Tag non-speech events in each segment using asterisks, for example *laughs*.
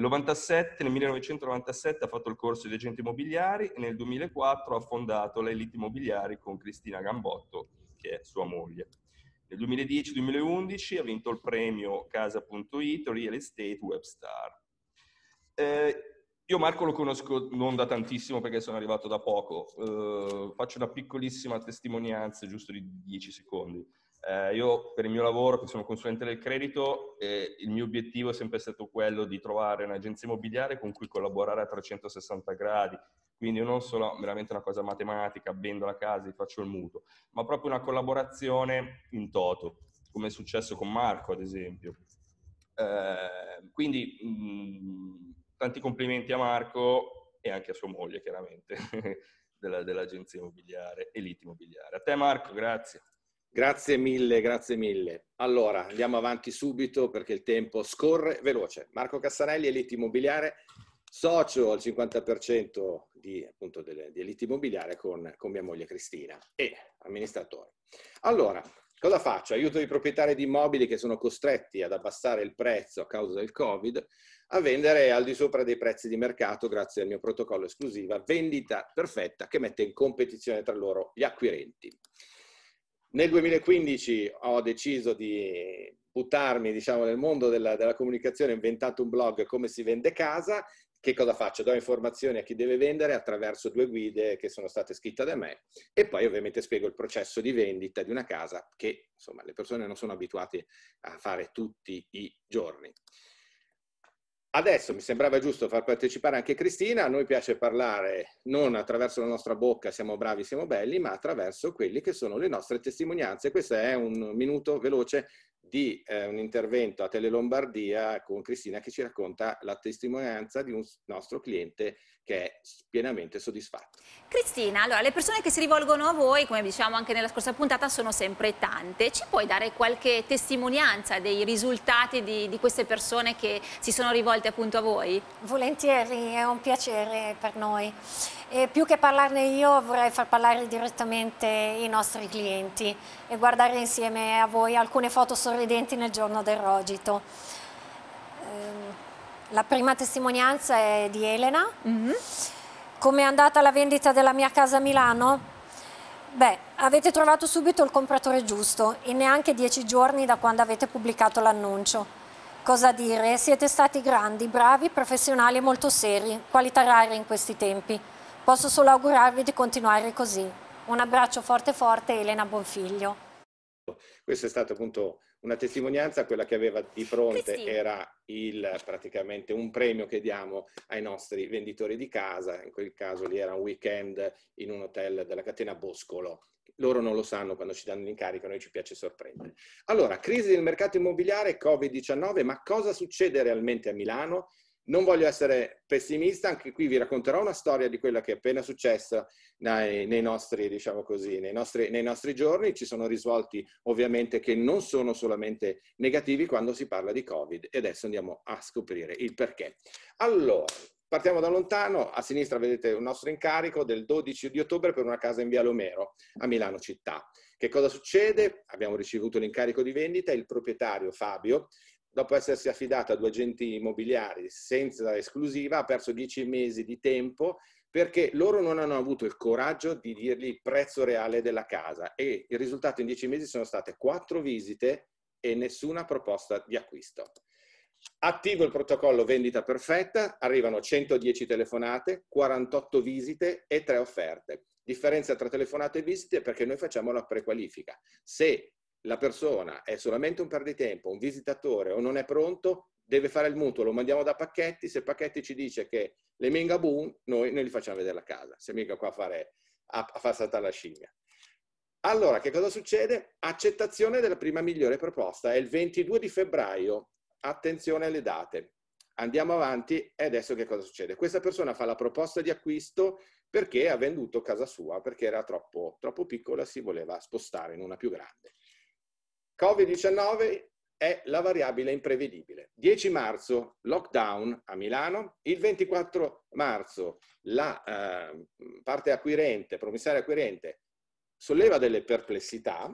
Nel, 97, nel 1997 ha fatto il corso di agenti immobiliari e nel 2004 ha fondato la Elite Immobiliari con Cristina Gambotto, che è sua moglie. Nel 2010-2011 ha vinto il premio Casa.it Real Estate Webstar. Eh, io Marco lo conosco non da tantissimo perché sono arrivato da poco, eh, faccio una piccolissima testimonianza, giusto di 10 secondi. Eh, io per il mio lavoro, che sono consulente del credito, eh, il mio obiettivo è sempre stato quello di trovare un'agenzia immobiliare con cui collaborare a 360 gradi, quindi non solo veramente una cosa matematica, vendo la casa e faccio il mutuo, ma proprio una collaborazione in toto, come è successo con Marco ad esempio. Eh, quindi mh, mm, tanti complimenti a Marco e anche a sua moglie chiaramente *laughs* della, dell'agenzia immobiliare, Elite Immobiliare. A te Marco, grazie. Grazie mille, grazie mille. Allora, andiamo avanti subito perché il tempo scorre veloce. Marco Cassanelli, Elite Immobiliare, socio al 50% di, appunto, delle, di Elite Immobiliare con, con mia moglie Cristina e amministratore. Allora, cosa faccio? Aiuto i proprietari di immobili che sono costretti ad abbassare il prezzo a causa del Covid a vendere al di sopra dei prezzi di mercato grazie al mio protocollo esclusiva vendita perfetta che mette in competizione tra loro gli acquirenti. Nel 2015 ho deciso di buttarmi diciamo, nel mondo della, della comunicazione, ho inventato un blog come si vende casa. Che cosa faccio? Do informazioni a chi deve vendere attraverso due guide che sono state scritte da me e poi ovviamente spiego il processo di vendita di una casa che insomma, le persone non sono abituate a fare tutti i giorni. Adesso mi sembrava giusto far partecipare anche Cristina, a noi piace parlare non attraverso la nostra bocca, siamo bravi, siamo belli, ma attraverso quelle che sono le nostre testimonianze. Questo è un minuto veloce di eh, un intervento a Tele Lombardia con Cristina che ci racconta la testimonianza di un nostro cliente che è pienamente soddisfatto. Cristina, allora le persone che si rivolgono a voi, come diciamo anche nella scorsa puntata, sono sempre tante. Ci puoi dare qualche testimonianza dei risultati di, di queste persone che si sono rivolte appunto a voi? Volentieri, è un piacere per noi. E più che parlarne io vorrei far parlare direttamente i nostri clienti e guardare insieme a voi alcune foto sorridenti i denti nel giorno del rogito. Ehm, la prima testimonianza è di Elena. Mm -hmm. Come è andata la vendita della mia casa a Milano? Beh, avete trovato subito il compratore giusto, in neanche dieci giorni da quando avete pubblicato l'annuncio. Cosa dire, siete stati grandi, bravi, professionali e molto seri, qualità rare in questi tempi. Posso solo augurarvi di continuare così. Un abbraccio forte forte, Elena Bonfiglio questo è stato appunto una testimonianza, quella che aveva di fronte sì. era il, praticamente un premio che diamo ai nostri venditori di casa, in quel caso lì era un weekend in un hotel della catena Boscolo. Loro non lo sanno quando ci danno l'incarico, a noi ci piace sorprendere. Allora, crisi del mercato immobiliare, Covid-19, ma cosa succede realmente a Milano? non voglio essere pessimista, anche qui vi racconterò una storia di quella che è appena successa nei, nei, nostri, diciamo così, nei, nostri, nei, nostri, giorni. Ci sono risvolti ovviamente che non sono solamente negativi quando si parla di Covid e adesso andiamo a scoprire il perché. Allora, partiamo da lontano, a sinistra vedete un nostro incarico del 12 di ottobre per una casa in via Lomero a Milano città. Che cosa succede? Abbiamo ricevuto l'incarico di vendita, il proprietario Fabio dopo essersi affidata a due agenti immobiliari senza esclusiva, ha perso dieci mesi di tempo perché loro non hanno avuto il coraggio di dirgli il prezzo reale della casa e il risultato in dieci mesi sono state quattro visite e nessuna proposta di acquisto. Attivo il protocollo vendita perfetta, arrivano 110 telefonate, 48 visite e 3 offerte. Differenza tra telefonate e visite perché noi facciamo la prequalifica. Se la persona è solamente un perditempo, un visitatore o non è pronto, deve fare il mutuo, lo mandiamo da Pacchetti, se Pacchetti ci dice che le minga boom, noi non li facciamo vedere la casa, se mica qua a fare, a, a far saltare la scimmia. Allora, che cosa succede? Accettazione della prima migliore proposta, è il 22 di febbraio, attenzione alle date. Andiamo avanti e adesso che cosa succede? Questa persona fa la proposta di acquisto perché ha venduto casa sua, perché era troppo, troppo piccola, si voleva spostare in una più grande. Covid-19 è la variabile imprevedibile. 10 marzo lockdown a Milano, il 24 marzo la eh, parte acquirente, promissaria acquirente, solleva delle perplessità.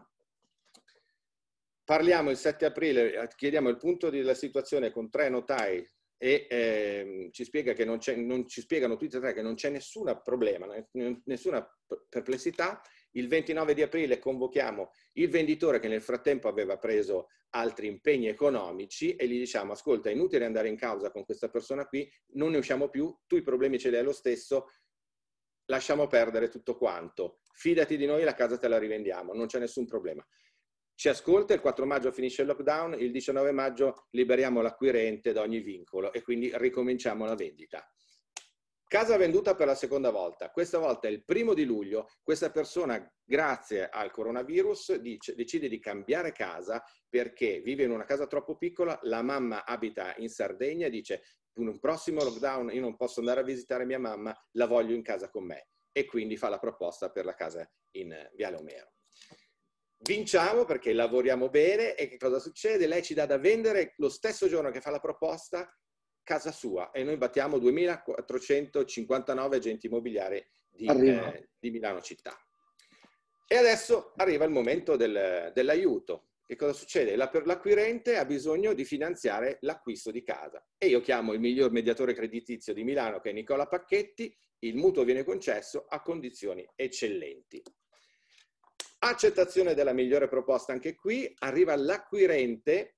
Parliamo il 7 aprile, chiediamo il punto della situazione con tre notai e eh, ci, spiega non non ci spiegano tutti e tre che non c'è nessun problema, nessuna perplessità il 29 di aprile convochiamo il venditore che nel frattempo aveva preso altri impegni economici e gli diciamo ascolta è inutile andare in causa con questa persona qui, non ne usciamo più, tu i problemi ce li hai lo stesso, lasciamo perdere tutto quanto, fidati di noi la casa te la rivendiamo, non c'è nessun problema. Ci ascolta, il 4 maggio finisce il lockdown, il 19 maggio liberiamo l'acquirente da ogni vincolo e quindi ricominciamo la vendita. Casa venduta per la seconda volta, questa volta è il primo di luglio, questa persona grazie al coronavirus dice, decide di cambiare casa perché vive in una casa troppo piccola, la mamma abita in Sardegna e dice in un prossimo lockdown io non posso andare a visitare mia mamma, la voglio in casa con me e quindi fa la proposta per la casa in eh, Viale Omero. Vinciamo perché lavoriamo bene e che cosa succede? Lei ci dà da vendere lo stesso giorno che fa la proposta casa sua e noi battiamo 2459 agenti immobiliari di, eh, di Milano città. E adesso arriva il momento del, dell'aiuto. Che cosa succede? La, l'acquirente ha bisogno di finanziare l'acquisto di casa e io chiamo il miglior mediatore creditizio di Milano che è Nicola Pacchetti, il mutuo viene concesso a condizioni eccellenti. Accettazione della migliore proposta anche qui, arriva l'acquirente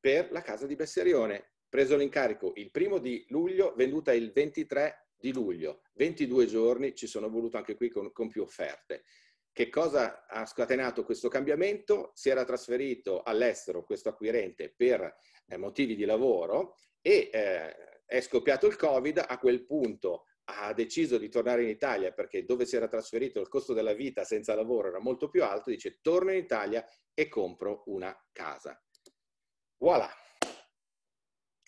per la casa di Besserione Preso l'incarico il primo di luglio, venduta il 23 di luglio. 22 giorni, ci sono voluto anche qui con, con più offerte. Che cosa ha scatenato questo cambiamento? Si era trasferito all'estero questo acquirente per eh, motivi di lavoro e eh, è scoppiato il Covid, a quel punto ha deciso di tornare in Italia perché dove si era trasferito il costo della vita senza lavoro era molto più alto, dice torno in Italia e compro una casa. Voilà!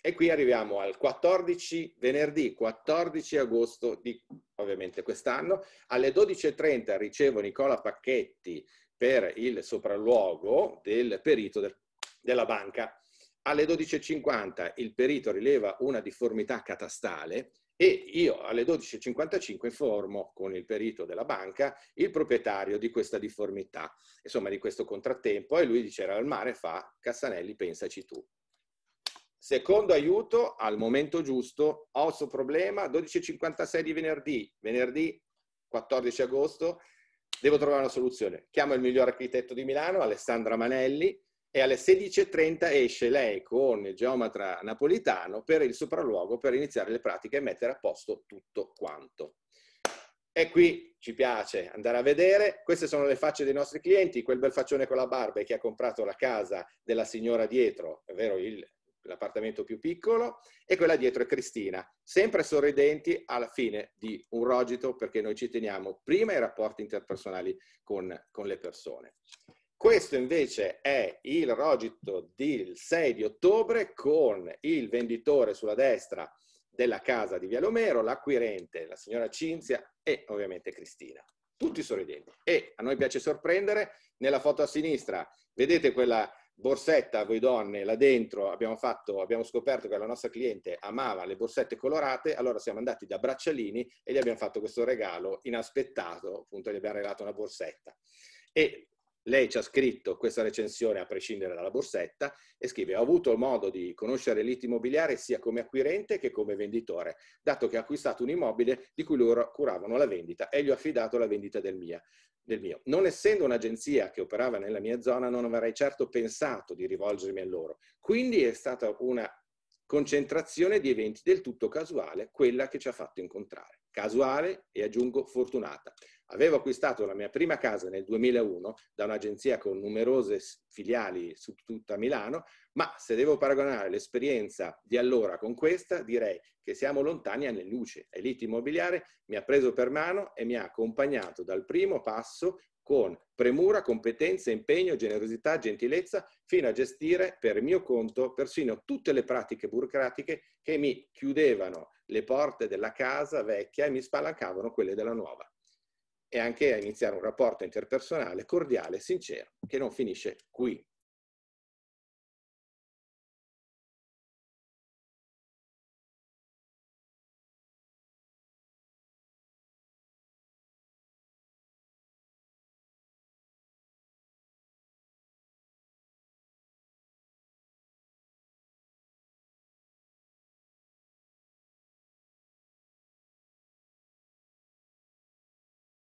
E qui arriviamo al 14 venerdì 14 agosto di ovviamente quest'anno. Alle 12.30 ricevo Nicola Pacchetti per il sopralluogo del perito del, della banca. Alle 12.50 il perito rileva una difformità catastale e io alle 12.55 informo con il perito della banca il proprietario di questa difformità, insomma di questo contrattempo, e lui dice era al mare, fa Cassanelli pensaci tu. Secondo aiuto al momento giusto, ho il suo problema, 12.56 di venerdì, venerdì 14 agosto, devo trovare una soluzione. Chiamo il miglior architetto di Milano, Alessandra Manelli, e alle 16.30 esce lei con il geometra napolitano per il sopralluogo per iniziare le pratiche e mettere a posto tutto quanto. E qui ci piace andare a vedere, queste sono le facce dei nostri clienti, quel bel faccione con la barba che ha comprato la casa della signora dietro, ovvero il l'appartamento più piccolo, e quella dietro è Cristina, sempre sorridenti alla fine di un rogito perché noi ci teniamo prima i rapporti interpersonali con, con le persone. Questo invece è il rogito del 6 di ottobre con il venditore sulla destra della casa di Via Lomero, l'acquirente, la signora Cinzia e ovviamente Cristina. Tutti sorridenti. E a noi piace sorprendere, nella foto a sinistra vedete quella borsetta voi donne là dentro abbiamo, fatto, abbiamo scoperto che la nostra cliente amava le borsette colorate allora siamo andati da Braccialini e gli abbiamo fatto questo regalo inaspettato appunto gli abbiamo regalato una borsetta e lei ci ha scritto questa recensione a prescindere dalla borsetta e scrive ho avuto modo di conoscere l'IT immobiliare sia come acquirente che come venditore, dato che ha acquistato un immobile di cui loro curavano la vendita e gli ho affidato la vendita del, mia, del mio. Non essendo un'agenzia che operava nella mia zona non avrei certo pensato di rivolgermi a loro, quindi è stata una concentrazione di eventi del tutto casuale, quella che ci ha fatto incontrare. Casuale e aggiungo fortunata. Avevo acquistato la mia prima casa nel 2001 da un'agenzia con numerose filiali su tutta Milano, ma se devo paragonare l'esperienza di allora con questa, direi che siamo lontani anni luce. Elite Immobiliare mi ha preso per mano e mi ha accompagnato dal primo passo con premura, competenza, impegno, generosità, gentilezza, fino a gestire per mio conto persino tutte le pratiche burocratiche che mi chiudevano le porte della casa vecchia e mi spalancavano quelle della nuova e anche a iniziare un rapporto interpersonale cordiale e sincero che non finisce qui.